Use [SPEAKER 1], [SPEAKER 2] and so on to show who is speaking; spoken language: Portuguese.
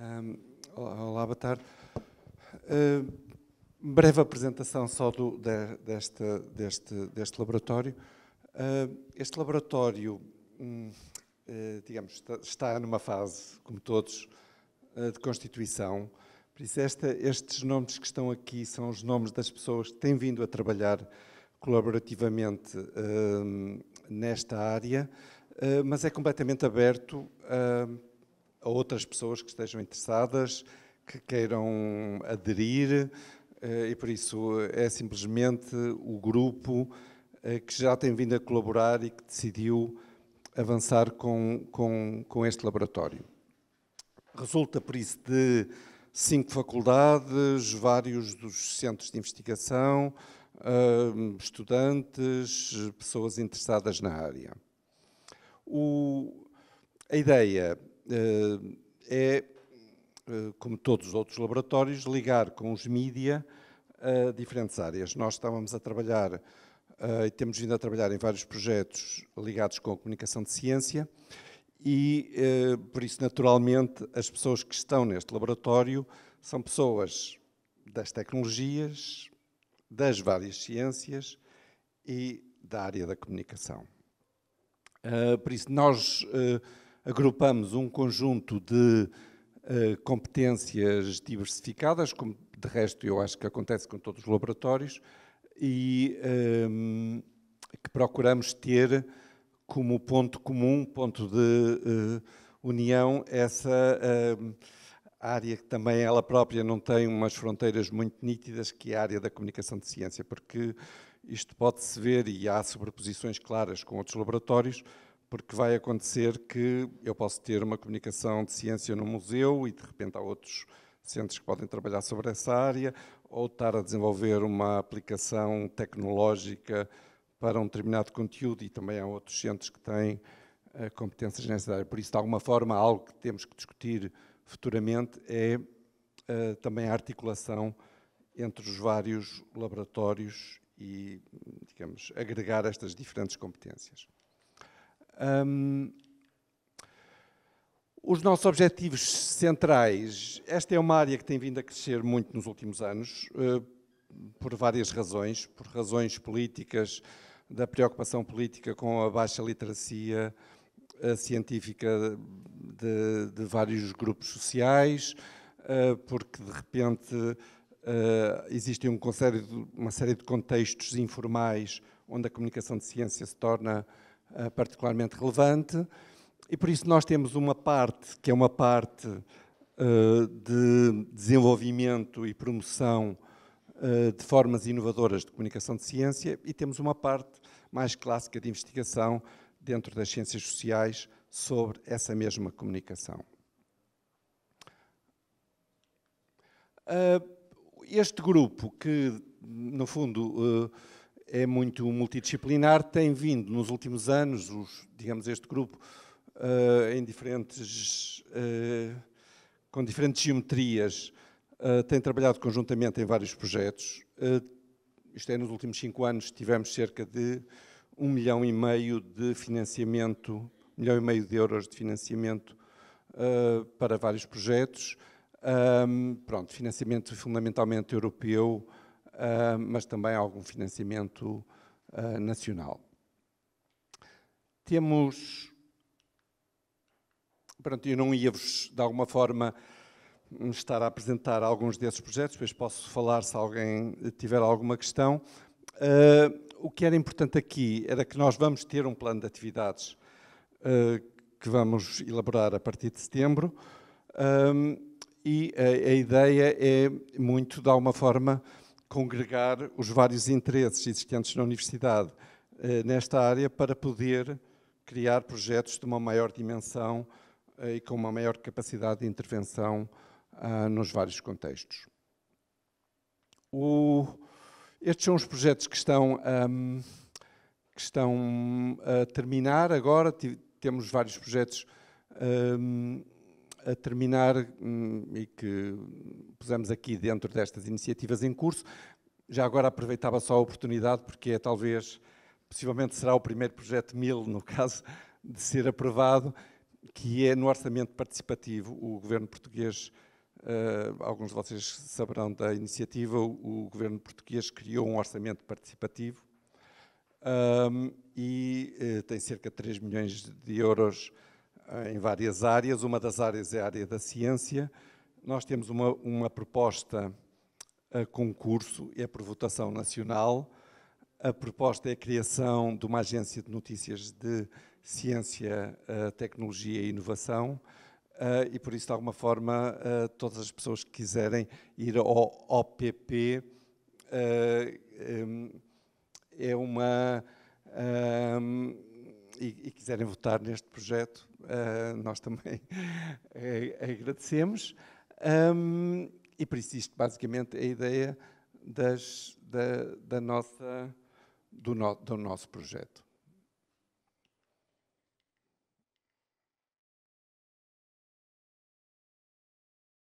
[SPEAKER 1] Um, olá, boa tarde. Uh, breve apresentação só do, de, desta, deste, deste laboratório. Uh, este laboratório, um, uh, eh, digamos, está, está, numa fase, como todos, eh, de constituição. Por isso, esta, estes nomes que estão aqui são os nomes das pessoas que têm vindo a trabalhar colaborativamente nesta área, mas é completamente aberto a a outras pessoas que estejam interessadas, que queiram aderir, eh, e por isso é simplesmente o grupo eh, que já tem vindo a colaborar e que decidiu avançar com, com, com este laboratório. Resulta, por isso, de cinco faculdades, vários dos centros de investigação, eh, estudantes, pessoas interessadas na área. O, a ideia eh, é, eh, como todos os outros laboratórios, ligar com os mídia a diferentes áreas. Nós estávamos a trabalhar eh, e temos vindo a trabalhar em vários projetos ligados com a comunicação de ciência e, por isso, naturalmente, as pessoas que estão neste laboratório são pessoas das tecnologias, das várias ciências e da área da comunicação. por isso, nós agrupamos um conjunto de uh, competências diversificadas, como de resto eu acho que acontece com todos os laboratórios, e um, ehm, que procuramos ter como ponto comum, ponto de uh, união, essa uh, área que também ela própria não tem umas fronteiras muito nítidas, que é a área da comunicação de ciência, porque isto pode-se ver, e há sobreposições claras com outros laboratórios, porque vai acontecer que eu posso ter uma comunicação de ciência no museu e de repente há outros centros que podem trabalhar sobre essa área, ou estar a desenvolver uma aplicação tecnológica para um determinado conteúdo e também há outros centros que têm eh, competências nessa área. Por isso, de alguma forma, algo que temos que discutir futuramente é uh, também a articulação entre os vários laboratórios e, digamos, agregar estas diferentes competências. Um, os nossos objetivos centrais. Esta é uma área que tem vindo a crescer muito nos últimos anos, eh, por várias razões, por razões políticas, da preocupação política com a baixa literacia eh, científica de, de, vários grupos sociais, eh, porque de repente existe um, uma série de contextos informais onde a comunicação de ciência se torna eh, particularmente relevante, e por isso nós temos uma parte que é uma parte eh, de desenvolvimento e promoção eh, de formas inovadoras de comunicação de ciência e temos uma parte mais clássica de investigação dentro das ciências sociais sobre essa mesma comunicação. Este grupo que, no fundo, é muito multidisciplinar, tem vindo nos últimos anos, os, digamos, este grupo, uh, em diferentes, uh, com diferentes geometrias, uh, tem trabalhado conjuntamente em vários projetos. isto é, nos últimos cinco anos tivemos cerca de um milhão e meio de financiamento, um milhão e meio de euros de financiamento para vários projetos. Um, pronto, financiamento fundamentalmente europeu, ah, mas também algum financiamento ah, nacional. Temos. Pronto, eu não ia-vos, de alguma forma, estar a apresentar alguns desses projetos, depois posso falar se alguém tiver alguma questão. Uh, o que era importante aqui era que nós vamos ter um plano de atividades uh, que vamos elaborar a partir de setembro e a, a, ideia é muito, de alguma forma, congregar os vários interesses existentes na universidade eh, nesta área para poder criar projetos de uma maior dimensão eh, e com uma maior capacidade de intervenção ah, nos vários contextos. O, estes são os projetos que estão, um, que estão ah, a terminar agora. Temos vários projetos um, a terminar hum, e que pusemos aqui dentro destas iniciativas em curso, já agora aproveitava só a oportunidade, porque é talvez, possivelmente será o primeiro projeto mil no caso, de ser aprovado, que é no orçamento participativo. O governo português, ah, alguns de vocês saberão da iniciativa, o governo português criou um orçamento participativo um, ah, e eh, tem cerca de 3 milhões de euros em várias áreas. Uma das áreas é a área da ciência. Nós temos uma, uma proposta a concurso, é por votação nacional. A proposta é a criação de uma agência de notícias de ciência, eh, tecnologia e inovação. Eh, e por isso, de alguma forma, eh, todas as pessoas que quiserem ir ao OPP é uma. Um, ehm, e, e quiserem votar neste projeto, uh, nós também eh, agradecemos. Um, e por isso isto basicamente é a ideia das, da, da nossa, do, no, do nosso projeto.